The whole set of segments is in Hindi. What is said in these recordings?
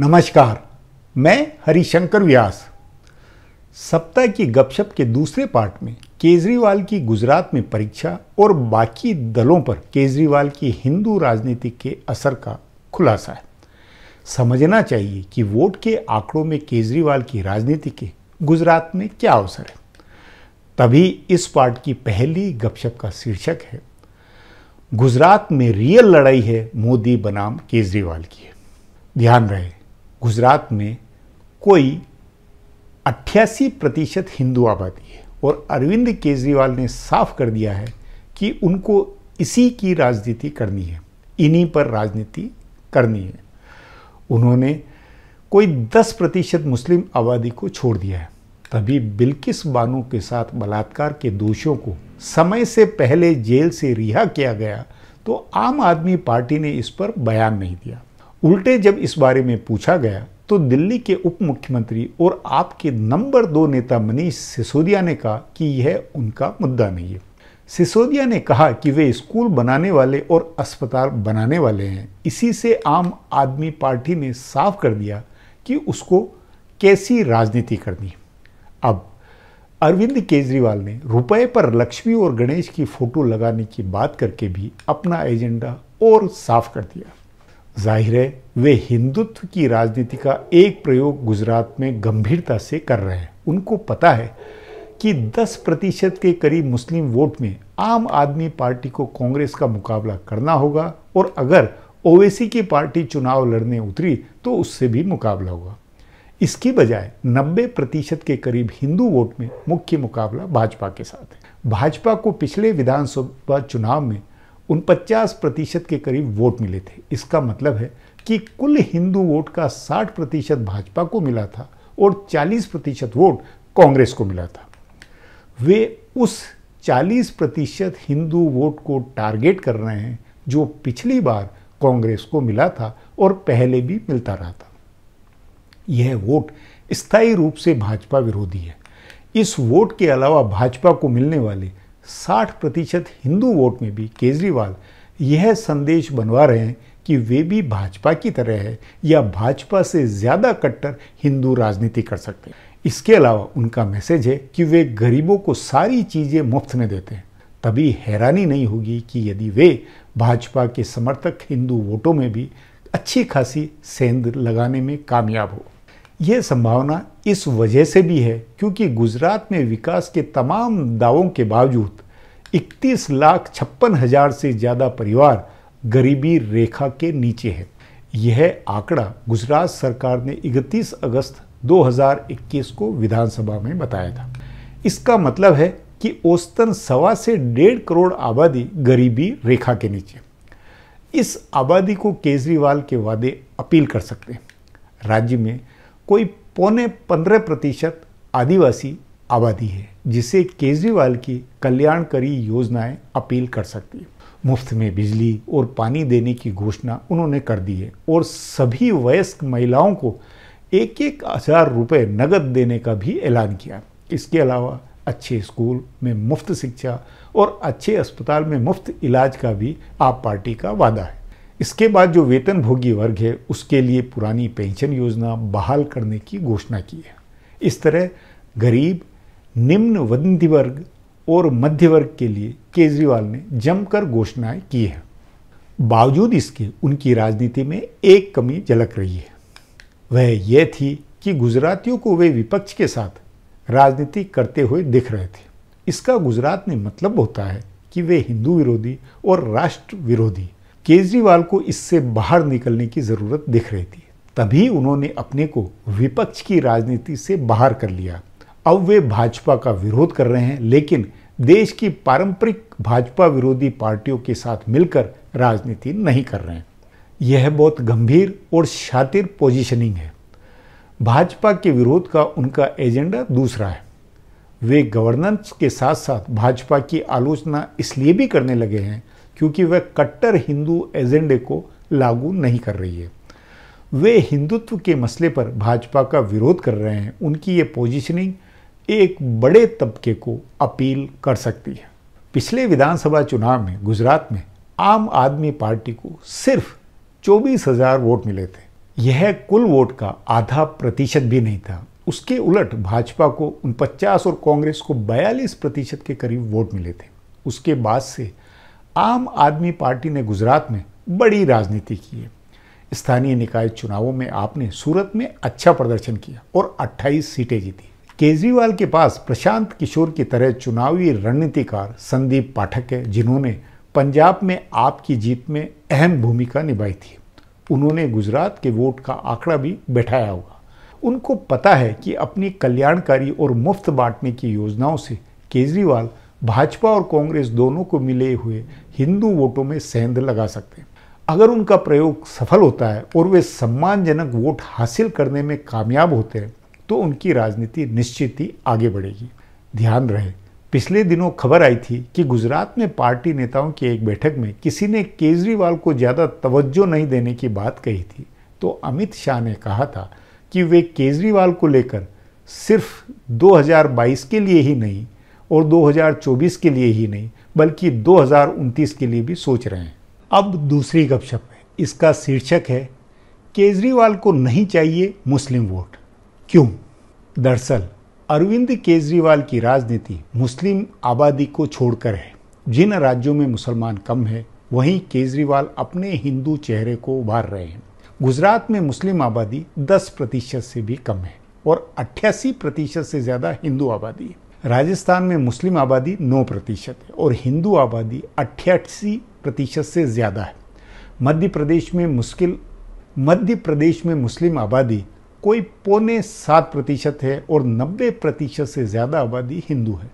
नमस्कार मैं हरिशंकर व्यास सप्ताह की गपशप के दूसरे पार्ट में केजरीवाल की गुजरात में परीक्षा और बाकी दलों पर केजरीवाल की हिंदू राजनीति के असर का खुलासा है समझना चाहिए कि वोट के आंकड़ों में केजरीवाल की राजनीति के गुजरात में क्या अवसर है तभी इस पार्ट की पहली गपशप का शीर्षक है गुजरात में रियल लड़ाई है मोदी बनाम केजरीवाल की है ध्यान रहे गुजरात में कोई अट्ठासी प्रतिशत हिंदू आबादी है और अरविंद केजरीवाल ने साफ कर दिया है कि उनको इसी की राजनीति करनी है इन्हीं पर राजनीति करनी है उन्होंने कोई 10 प्रतिशत मुस्लिम आबादी को छोड़ दिया है तभी बिल्किस बानों के साथ बलात्कार के दोषियों को समय से पहले जेल से रिहा किया गया तो आम आदमी पार्टी ने इस पर बयान नहीं दिया उल्टे जब इस बारे में पूछा गया तो दिल्ली के उप मुख्यमंत्री और आपके नंबर दो नेता मनीष सिसोदिया ने कहा कि यह उनका मुद्दा नहीं है सिसोदिया ने कहा कि वे स्कूल बनाने वाले और अस्पताल बनाने वाले हैं इसी से आम आदमी पार्टी ने साफ कर दिया कि उसको कैसी राजनीति करनी है अब अरविंद केजरीवाल ने रुपए पर लक्ष्मी और गणेश की फ़ोटो लगाने की बात करके भी अपना एजेंडा और साफ कर दिया जाहिर है वे हिंदुत्व की राजनीति का एक प्रयोग गुजरात में गंभीरता से कर रहे हैं उनको पता है कि 10 प्रतिशत के करीब मुस्लिम वोट में आम आदमी पार्टी को कांग्रेस का मुकाबला करना होगा और अगर ओवैसी की पार्टी चुनाव लड़ने उतरी तो उससे भी मुकाबला होगा इसकी बजाय 90 प्रतिशत के करीब हिंदू वोट में मुख्य मुकाबला भाजपा के साथ है भाजपा को पिछले विधानसभा चुनाव में उन प्रतिशत के करीब वोट मिले थे इसका मतलब है कि कुल हिंदू वोट का 60 प्रतिशत भाजपा को मिला था और 40 प्रतिशत वोट कांग्रेस को मिला था वे उस 40 प्रतिशत हिंदू वोट को टारगेट कर रहे हैं जो पिछली बार कांग्रेस को मिला था और पहले भी मिलता रहा था यह वोट स्थायी रूप से भाजपा विरोधी है इस वोट के अलावा भाजपा को मिलने वाले 60 प्रतिशत हिंदू वोट में भी केजरीवाल यह संदेश बनवा रहे हैं कि वे भी भाजपा की तरह है या भाजपा से ज़्यादा कट्टर हिंदू राजनीति कर सकते हैं इसके अलावा उनका मैसेज है कि वे गरीबों को सारी चीज़ें मुफ्त में देते हैं तभी हैरानी नहीं होगी कि यदि वे भाजपा के समर्थक हिंदू वोटों में भी अच्छी खासी सेंध लगाने में कामयाब हो ये संभावना इस वजह से भी है क्योंकि गुजरात में विकास के तमाम दावों के बावजूद इकतीस लाख छप्पन हजार से ज़्यादा परिवार गरीबी रेखा के नीचे है यह आंकड़ा गुजरात सरकार ने 31 अगस्त 2021 को विधानसभा में बताया था इसका मतलब है कि औसतन सवा से डेढ़ करोड़ आबादी गरीबी रेखा के नीचे इस आबादी को केजरीवाल के वादे अपील कर सकते हैं राज्य में कोई पौने पंद्रह प्रतिशत आदिवासी आबादी है जिसे केजरीवाल की कल्याणकारी योजनाएं अपील कर सकती है मुफ्त में बिजली और पानी देने की घोषणा उन्होंने कर दी है और सभी वयस्क महिलाओं को एक एक हज़ार रुपये नगद देने का भी ऐलान किया इसके अलावा अच्छे स्कूल में मुफ्त शिक्षा और अच्छे अस्पताल में मुफ्त इलाज का भी आप पार्टी का वादा है इसके बाद जो वेतन भोगी वर्ग है उसके लिए पुरानी पेंशन योजना बहाल करने की घोषणा की है इस तरह गरीब निम्न वंदी वर्ग और मध्य वर्ग के लिए केजरीवाल ने जमकर घोषणाएं की है बावजूद इसके उनकी राजनीति में एक कमी झलक रही है वह यह थी कि गुजरातियों को वे विपक्ष के साथ राजनीति करते हुए दिख रहे थे इसका गुजरात में मतलब होता है कि वे हिंदू विरोधी और राष्ट्र विरोधी केजरीवाल को इससे बाहर निकलने की ज़रूरत दिख रही थी तभी उन्होंने अपने को विपक्ष की राजनीति से बाहर कर लिया अब वे भाजपा का विरोध कर रहे हैं लेकिन देश की पारंपरिक भाजपा विरोधी पार्टियों के साथ मिलकर राजनीति नहीं कर रहे हैं यह बहुत गंभीर और शातिर पोजीशनिंग है भाजपा के विरोध का उनका एजेंडा दूसरा है वे गवर्नेंस के साथ साथ भाजपा की आलोचना इसलिए भी करने लगे हैं क्योंकि वह कट्टर हिंदू एजेंडे को लागू नहीं कर रही है वे हिंदुत्व के मसले पर भाजपा का विरोध कर रहे हैं उनकी ये पोजीशनिंग एक बड़े तबके को अपील कर सकती है पिछले विधानसभा चुनाव में गुजरात में आम आदमी पार्टी को सिर्फ चौबीस हजार वोट मिले थे यह कुल वोट का आधा प्रतिशत भी नहीं था उसके उलट भाजपा को उनपचास और कांग्रेस को बयालीस प्रतिशत के करीब वोट मिले थे उसके बाद से आम आदमी पार्टी ने गुजरात में बड़ी राजनीति की है स्थानीय निकाय चुनावों में आपने सूरत में अच्छा प्रदर्शन किया और 28 सीटें जीती केजरीवाल के पास प्रशांत किशोर की तरह चुनावी रणनीतिकार संदीप पाठक है जिन्होंने पंजाब में आपकी जीत में अहम भूमिका निभाई थी उन्होंने गुजरात के वोट का आंकड़ा भी बैठाया होगा उनको पता है कि अपनी कल्याणकारी और मुफ्त बांटने की योजनाओं से केजरीवाल भाजपा और कांग्रेस दोनों को मिले हुए हिंदू वोटों में सेंध लगा सकते हैं अगर उनका प्रयोग सफल होता है और वे सम्मानजनक वोट हासिल करने में कामयाब होते हैं तो उनकी राजनीति निश्चित ही आगे बढ़ेगी ध्यान रहे पिछले दिनों खबर आई थी कि गुजरात में पार्टी नेताओं की एक बैठक में किसी ने केजरीवाल को ज़्यादा तवज्जो नहीं देने की बात कही थी तो अमित शाह ने कहा था कि वे केजरीवाल को लेकर सिर्फ 2022 के लिए ही नहीं और 2024 के लिए ही नहीं बल्कि दो के लिए भी सोच रहे हैं अब दूसरी गपशप है इसका शीर्षक है केजरीवाल को नहीं चाहिए मुस्लिम वोट क्यों दरअसल अरविंद केजरीवाल की राजनीति मुस्लिम आबादी को छोड़कर है जिन राज्यों में मुसलमान कम है वहीं केजरीवाल अपने हिंदू चेहरे को उभार रहे हैं गुजरात में मुस्लिम आबादी 10 प्रतिशत से भी कम है और 88 प्रतिशत से ज़्यादा हिंदू आबादी है राजस्थान में मुस्लिम आबादी 9 प्रतिशत है और हिंदू आबादी अट्ठासी प्रतिशत से ज़्यादा है मध्य प्रदेश में मुश्किल मध्य प्रदेश में मुस्लिम आबादी कोई पौने सात प्रतिशत है और 90 प्रतिशत से ज़्यादा आबादी हिंदू है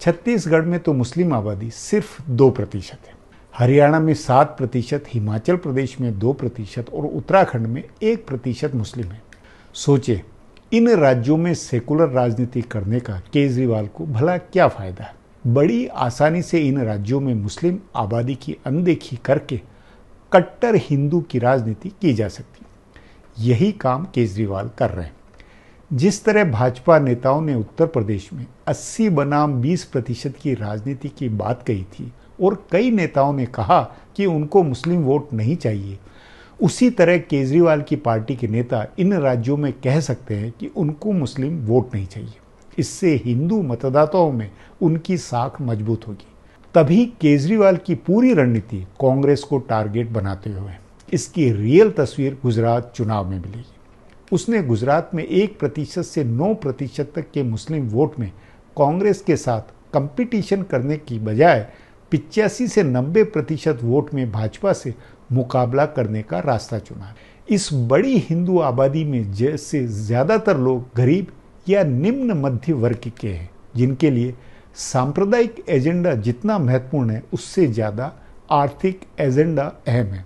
छत्तीसगढ़ में तो मुस्लिम आबादी सिर्फ दो प्रतिशत है हरियाणा में सात प्रतिशत हिमाचल प्रदेश में दो प्रतिशत और उत्तराखंड में एक प्रतिशत मुस्लिम है सोचे इन राज्यों में सेकुलर राजनीति करने का केजरीवाल को भला क्या फायदा है बड़ी आसानी से इन राज्यों में मुस्लिम आबादी की अनदेखी करके कट्टर हिंदू की राजनीति की जा सकती यही काम केजरीवाल कर रहे हैं जिस तरह भाजपा नेताओं ने उत्तर प्रदेश में 80 बनाम 20 प्रतिशत की राजनीति की बात कही थी और कई नेताओं ने कहा कि उनको मुस्लिम वोट नहीं चाहिए उसी तरह केजरीवाल की पार्टी के नेता इन राज्यों में कह सकते हैं कि उनको मुस्लिम वोट नहीं चाहिए इससे हिंदू मतदाताओं में उनकी साख मजबूत होगी तभी केजरीवाल की पूरी रणनीति कांग्रेस को टारगेट बनाते हुए इसकी रियल तस्वीर गुजरात चुनाव में मिलेगी उसने गुजरात में एक प्रतिशत से नौ प्रतिशत तक के मुस्लिम वोट में कांग्रेस के साथ कंपटीशन करने की बजाय पिचासी से नब्बे प्रतिशत वोट में भाजपा से मुकाबला करने का रास्ता चुना इस बड़ी हिंदू आबादी में जैसे ज़्यादातर लोग गरीब या निम्न मध्य वर्ग के हैं जिनके लिए सांप्रदायिक एजेंडा जितना महत्वपूर्ण है उससे ज़्यादा आर्थिक एजेंडा अहम है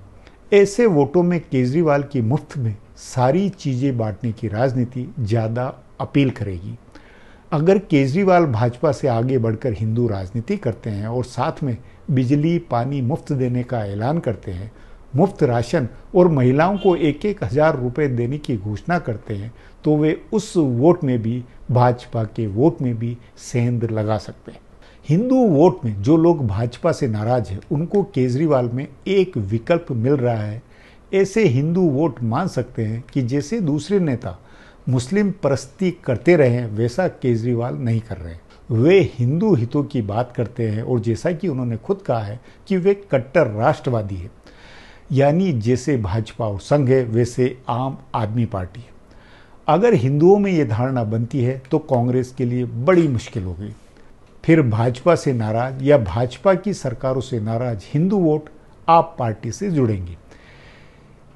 ऐसे वोटों में केजरीवाल की मुफ्त में सारी चीज़ें बांटने की राजनीति ज़्यादा अपील करेगी अगर केजरीवाल भाजपा से आगे बढ़कर हिंदू राजनीति करते हैं और साथ में बिजली पानी मुफ्त देने का ऐलान करते हैं मुफ्त राशन और महिलाओं को एक एक हज़ार रुपये देने की घोषणा करते हैं तो वे उस वोट में भी भाजपा के वोट में भी सेंध लगा सकते हैं हिंदू वोट में जो लोग भाजपा से नाराज हैं उनको केजरीवाल में एक विकल्प मिल रहा है ऐसे हिंदू वोट मान सकते हैं कि जैसे दूसरे नेता मुस्लिम परस्ती करते रहे हैं वैसा केजरीवाल नहीं कर रहे वे हिंदू हितों की बात करते हैं और जैसा कि उन्होंने खुद कहा है कि वे कट्टर राष्ट्रवादी हैं यानी जैसे भाजपा और संघ है वैसे आम आदमी पार्टी है अगर हिंदुओं में ये धारणा बनती है तो कांग्रेस के लिए बड़ी मुश्किल होगी फिर भाजपा से नाराज या भाजपा की सरकारों से नाराज हिंदू वोट आप पार्टी से जुड़ेंगे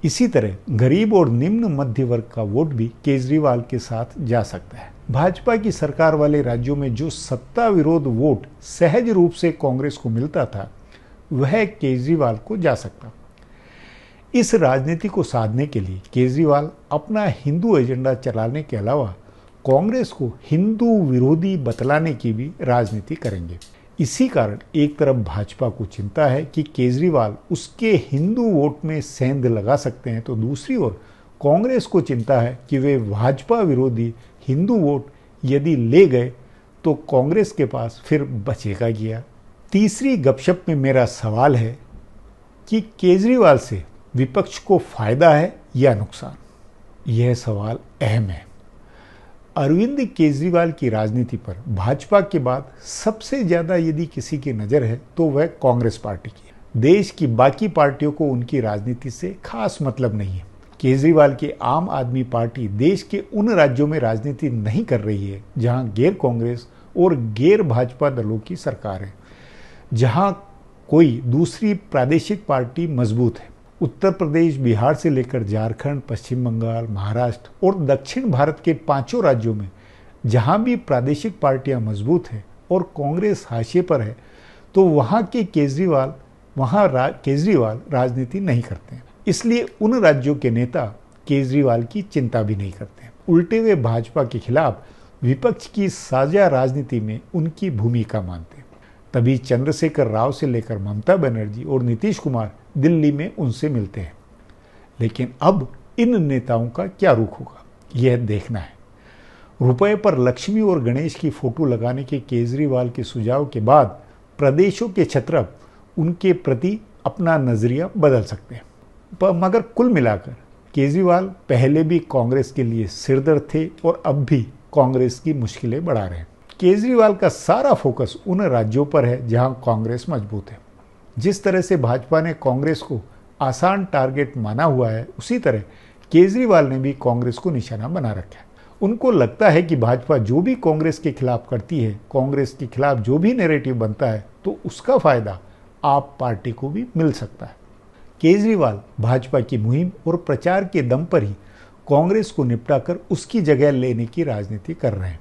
इसी तरह गरीब और निम्न मध्य वर्ग का वोट भी केजरीवाल के साथ जा सकता है भाजपा की सरकार वाले राज्यों में जो सत्ता विरोध वोट सहज रूप से कांग्रेस को मिलता था वह केजरीवाल को जा सकता इस राजनीति को साधने के लिए केजरीवाल अपना हिंदू एजेंडा चलाने के अलावा कांग्रेस को हिंदू विरोधी बतलाने की भी राजनीति करेंगे इसी कारण एक तरफ भाजपा को चिंता है कि केजरीवाल उसके हिंदू वोट में सेंध लगा सकते हैं तो दूसरी ओर कांग्रेस को चिंता है कि वे भाजपा विरोधी हिंदू वोट यदि ले गए तो कांग्रेस के पास फिर बचेगा गया तीसरी गपशप में मेरा सवाल है कि केजरीवाल से विपक्ष को फायदा है या नुकसान यह सवाल अहम है अरविंद केजरीवाल की राजनीति पर भाजपा के बाद सबसे ज़्यादा यदि किसी की नज़र है तो वह कांग्रेस पार्टी की देश की बाकी पार्टियों को उनकी राजनीति से खास मतलब नहीं है केजरीवाल की के आम आदमी पार्टी देश के उन राज्यों में राजनीति नहीं कर रही है जहां गैर कांग्रेस और गैर भाजपा दलों की सरकार है जहां कोई दूसरी प्रादेशिक पार्टी मजबूत है उत्तर प्रदेश बिहार से लेकर झारखंड पश्चिम बंगाल महाराष्ट्र और दक्षिण भारत के पांचों राज्यों में जहां भी प्रादेशिक पार्टियां मजबूत हैं और कांग्रेस हाशिए पर है तो वहां के केजरीवाल वहां रा, केजरीवाल राजनीति नहीं करते हैं इसलिए उन राज्यों के नेता केजरीवाल की चिंता भी नहीं करते हैं उल्टे वे भाजपा के खिलाफ विपक्ष की साझा राजनीति में उनकी भूमिका मानते हैं तभी चंद्रशेखर राव से लेकर ममता बनर्जी और नीतीश कुमार दिल्ली में उनसे मिलते हैं लेकिन अब इन नेताओं का क्या रुख होगा यह देखना है रुपए पर लक्ष्मी और गणेश की फोटो लगाने के केजरीवाल के सुझाव के बाद प्रदेशों के छत्रप उनके प्रति अपना नज़रिया बदल सकते हैं मगर कुल मिलाकर केजरीवाल पहले भी कांग्रेस के लिए सिरदर्द थे और अब भी कांग्रेस की मुश्किलें बढ़ा रहे हैं केजरीवाल का सारा फोकस उन राज्यों पर है जहां कांग्रेस मजबूत है जिस तरह से भाजपा ने कांग्रेस को आसान टारगेट माना हुआ है उसी तरह केजरीवाल ने भी कांग्रेस को निशाना बना रखा है उनको लगता है कि भाजपा जो भी कांग्रेस के खिलाफ करती है कांग्रेस के खिलाफ जो भी नेरेटिव बनता है तो उसका फायदा आप पार्टी को भी मिल सकता है केजरीवाल भाजपा की मुहिम और प्रचार के दम पर ही कांग्रेस को निपटाकर उसकी जगह लेने की राजनीति कर रहे हैं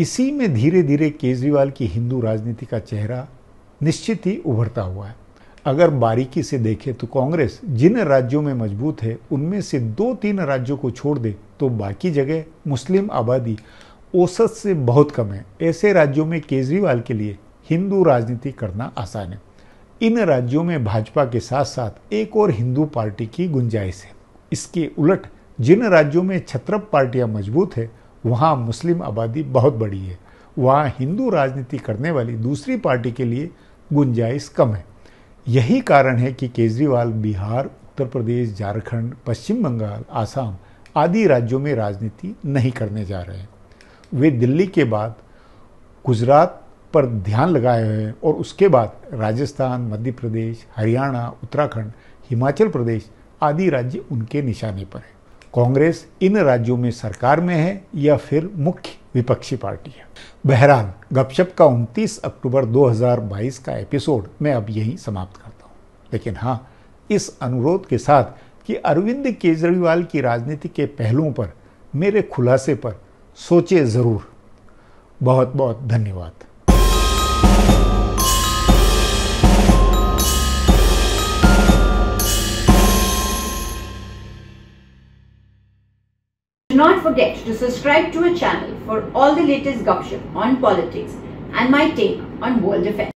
इसी में धीरे धीरे केजरीवाल की हिंदू राजनीति का चेहरा निश्चित ही उभरता हुआ है अगर बारीकी से देखें तो कांग्रेस जिन राज्यों में मजबूत है उनमें से दो तीन राज्यों को छोड़ दे तो बाकी जगह मुस्लिम आबादी औसत से बहुत कम है ऐसे राज्यों में केजरीवाल के लिए हिंदू राजनीति करना आसान है इन राज्यों में भाजपा के साथ साथ एक और हिंदू पार्टी की गुंजाइश है इसके उलट जिन राज्यों में छत्रप पार्टियां मजबूत है वहाँ मुस्लिम आबादी बहुत बड़ी है वहाँ हिंदू राजनीति करने वाली दूसरी पार्टी के लिए गुंजाइश कम है यही कारण है कि केजरीवाल बिहार उत्तर प्रदेश झारखंड पश्चिम बंगाल आसाम आदि राज्यों में राजनीति नहीं करने जा रहे हैं वे दिल्ली के बाद गुजरात पर ध्यान लगाए हुए हैं और उसके बाद राजस्थान मध्य प्रदेश हरियाणा उत्तराखंड हिमाचल प्रदेश आदि राज्य उनके निशाने पर हैं कांग्रेस इन राज्यों में सरकार में है या फिर मुख्य विपक्षी पार्टी है बहरहाल गपशप का 29 अक्टूबर 2022 का एपिसोड मैं अब यहीं समाप्त करता हूँ लेकिन हाँ इस अनुरोध के साथ कि अरविंद केजरीवाल की राजनीति के पहलुओं पर मेरे खुलासे पर सोचे ज़रूर बहुत बहुत धन्यवाद forget to subscribe to our channel for all the latest gossip on politics and my take on world affairs.